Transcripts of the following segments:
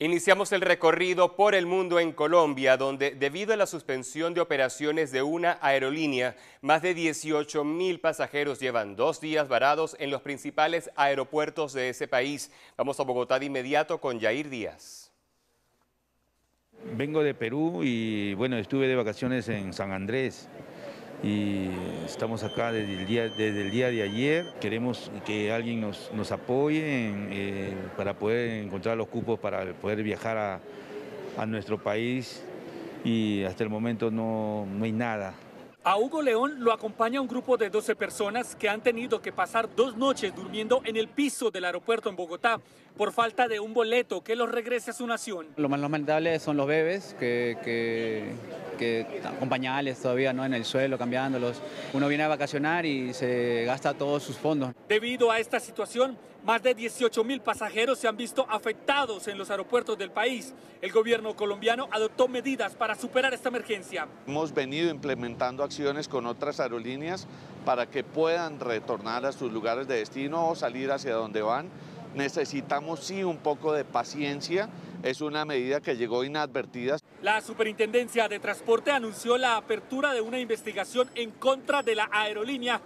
Iniciamos el recorrido por el mundo en Colombia, donde debido a la suspensión de operaciones de una aerolínea, más de 18 mil pasajeros llevan dos días varados en los principales aeropuertos de ese país. Vamos a Bogotá de inmediato con Jair Díaz. Vengo de Perú y bueno, estuve de vacaciones en San Andrés y estamos acá desde el día, desde día de ayer. Queremos que alguien nos, nos apoye eh, para poder encontrar los cupos para poder viajar a, nuestro país y hasta el momento no hay nada. A Hugo León lo acompaña un grupo de 12 personas que han tenido que pasar dos noches durmiendo en el piso del aeropuerto en Bogotá por falta de un boleto que los regrese a su nación. Lo más lamentable son los bebés que, que, que todavía ¿no? en el suelo, cambiándolos. Uno viene a vacacionar y se gasta todos sus fondos. Debido a esta situación, más de 18.000 pasajeros se han visto afectados en los aeropuertos del país. El gobierno colombiano adoptó medidas para superar esta emergencia. Hemos venido implementando acciones con otras aerolíneas para que puedan retornar a sus lugares de destino o salir hacia donde van. Necesitamos sí un poco de paciencia. Es una medida que llegó inadvertida. La Superintendencia de Transporte anunció la apertura de una investigación en contra de la aerolínea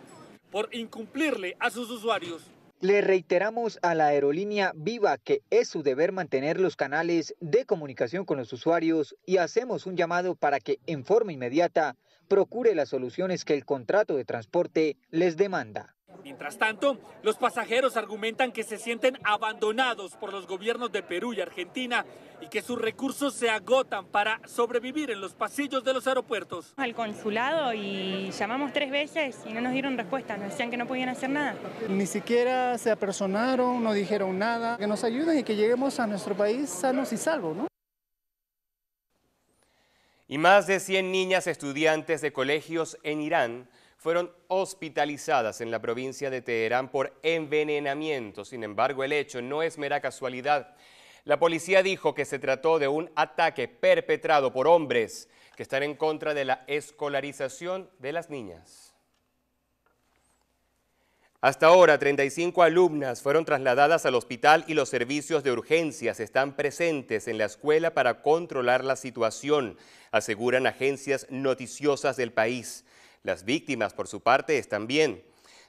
por incumplirle a sus usuarios. Le reiteramos a la aerolínea Viva que es su deber mantener los canales de comunicación con los usuarios y hacemos un llamado para que en forma inmediata procure las soluciones que el contrato de transporte les demanda. Mientras tanto, los pasajeros argumentan que se sienten abandonados por los gobiernos de Perú y Argentina y que sus recursos se agotan para sobrevivir en los pasillos de los aeropuertos. Al consulado y llamamos tres veces y no nos dieron respuesta, nos decían que no podían hacer nada. Ni siquiera se apersonaron, no dijeron nada, que nos ayuden y que lleguemos a nuestro país sanos y salvos, ¿no? Y más de 100 niñas estudiantes de colegios en Irán fueron hospitalizadas en la provincia de Teherán por envenenamiento. Sin embargo, el hecho no es mera casualidad. La policía dijo que se trató de un ataque perpetrado por hombres que están en contra de la escolarización de las niñas. Hasta ahora, 35 alumnas fueron trasladadas al hospital y los servicios de urgencias están presentes en la escuela para controlar la situación, aseguran agencias noticiosas del país. Las víctimas, por su parte, están bien.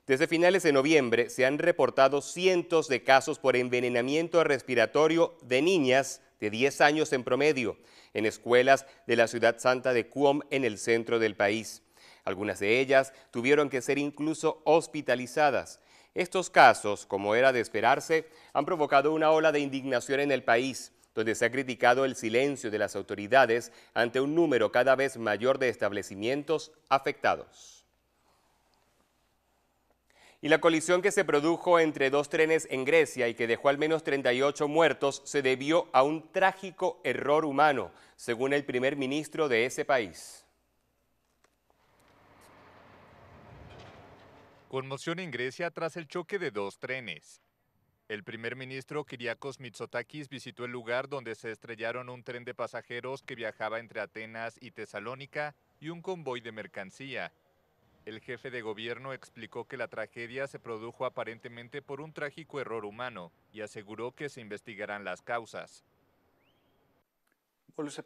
Desde finales de noviembre se han reportado cientos de casos por envenenamiento respiratorio de niñas de 10 años en promedio en escuelas de la ciudad santa de Cuom en el centro del país. Algunas de ellas tuvieron que ser incluso hospitalizadas. Estos casos, como era de esperarse, han provocado una ola de indignación en el país donde se ha criticado el silencio de las autoridades ante un número cada vez mayor de establecimientos afectados y la colisión que se produjo entre dos trenes en Grecia y que dejó al menos 38 muertos se debió a un trágico error humano, según el primer ministro de ese país. Conmoción en Grecia tras el choque de dos trenes. El primer ministro Kiriakos Mitsotakis visitó el lugar donde se estrellaron un tren de pasajeros que viajaba entre Atenas y Tesalónica y un convoy de mercancía. El jefe de gobierno explicó que la tragedia se produjo aparentemente por un trágico error humano y aseguró que se investigarán las causas. Pues,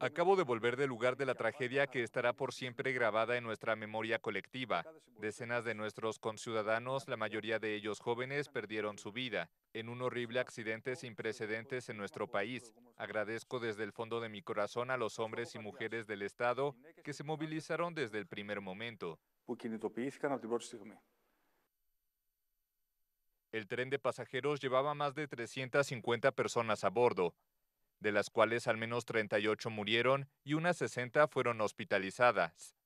Acabo de volver del lugar de la tragedia que estará por siempre grabada en nuestra memoria colectiva. Decenas de nuestros conciudadanos, la mayoría de ellos jóvenes, perdieron su vida en un horrible accidente sin precedentes en nuestro país. Agradezco desde el fondo de mi corazón a los hombres y mujeres del Estado que se movilizaron desde el primer momento. El tren de pasajeros llevaba más de 350 personas a bordo de las cuales al menos 38 murieron y unas 60 fueron hospitalizadas.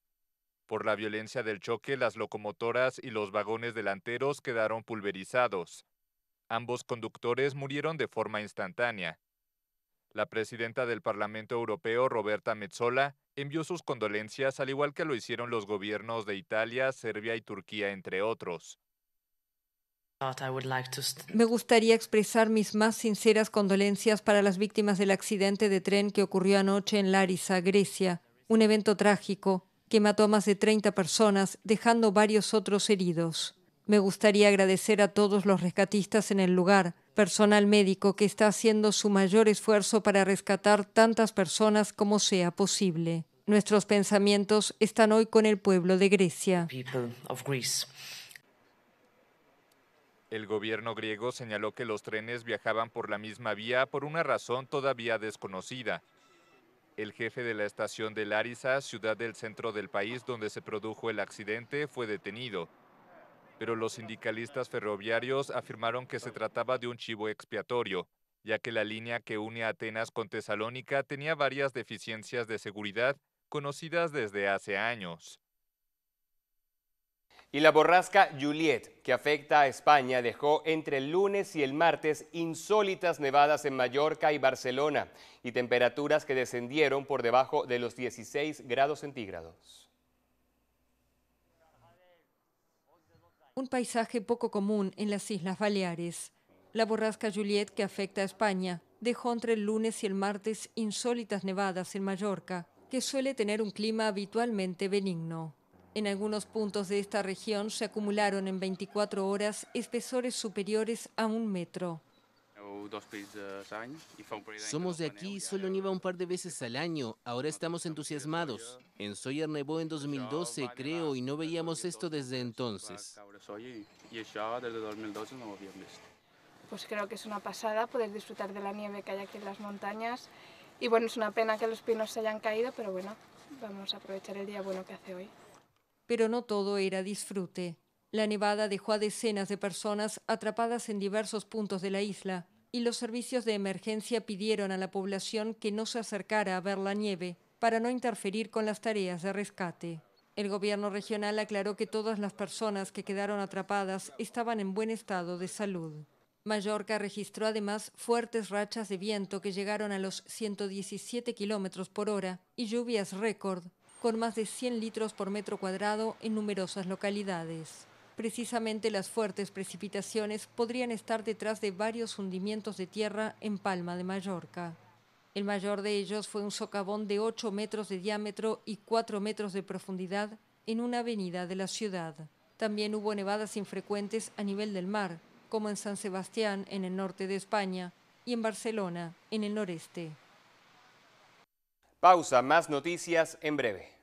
Por la violencia del choque, las locomotoras y los vagones delanteros quedaron pulverizados. Ambos conductores murieron de forma instantánea. La presidenta del Parlamento Europeo, Roberta Metzola, envió sus condolencias al igual que lo hicieron los gobiernos de Italia, Serbia y Turquía, entre otros. Me gustaría expresar mis más sinceras condolencias para las víctimas del accidente de tren que ocurrió anoche en Larissa, Grecia, un evento trágico que mató a más de 30 personas, dejando varios otros heridos. Me gustaría agradecer a todos los rescatistas en el lugar, personal médico que está haciendo su mayor esfuerzo para rescatar tantas personas como sea posible. Nuestros pensamientos están hoy con el pueblo de Grecia. El gobierno griego señaló que los trenes viajaban por la misma vía por una razón todavía desconocida. El jefe de la estación de Larisa, ciudad del centro del país donde se produjo el accidente, fue detenido. Pero los sindicalistas ferroviarios afirmaron que se trataba de un chivo expiatorio, ya que la línea que une Atenas con Tesalónica tenía varias deficiencias de seguridad conocidas desde hace años. Y la borrasca Juliet, que afecta a España, dejó entre el lunes y el martes insólitas nevadas en Mallorca y Barcelona y temperaturas que descendieron por debajo de los 16 grados centígrados. un paisaje poco común en las Islas Baleares. La borrasca Juliet que afecta a España dejó entre el lunes y el martes insólitas nevadas en Mallorca, que suele tener un clima habitualmente benigno. En algunos puntos de esta región se acumularon en 24 horas espesores superiores a un metro. Somos de aquí, solo nieva un par de veces al año. Ahora estamos entusiasmados. En Sawyer nevó en 2012, creo, y no veíamos esto desde entonces. Pues creo que es una pasada poder disfrutar de la nieve que hay aquí en las montañas. Y bueno, es una pena que los pinos se hayan caído, pero bueno, vamos a aprovechar el día bueno que hace hoy. Pero no todo era disfrute. La nevada dejó a decenas de personas atrapadas en diversos puntos de la isla, y los servicios de emergencia pidieron a la población que no se acercara a ver la nieve para no interferir con las tareas de rescate. El gobierno regional aclaró que todas las personas que quedaron atrapadas estaban en buen estado de salud. Mallorca registró además fuertes rachas de viento que llegaron a los 117 kilómetros por hora y lluvias récord con más de 100 litros por metro cuadrado en numerosas localidades. Precisamente las fuertes precipitaciones podrían estar detrás de varios hundimientos de tierra en Palma de Mallorca. El mayor de ellos fue un socavón de 8 metros de diámetro y 4 metros de profundidad en una avenida de la ciudad. También hubo nevadas infrecuentes a nivel del mar, como en San Sebastián, en el norte de España, y en Barcelona, en el noreste. Pausa, más noticias en breve.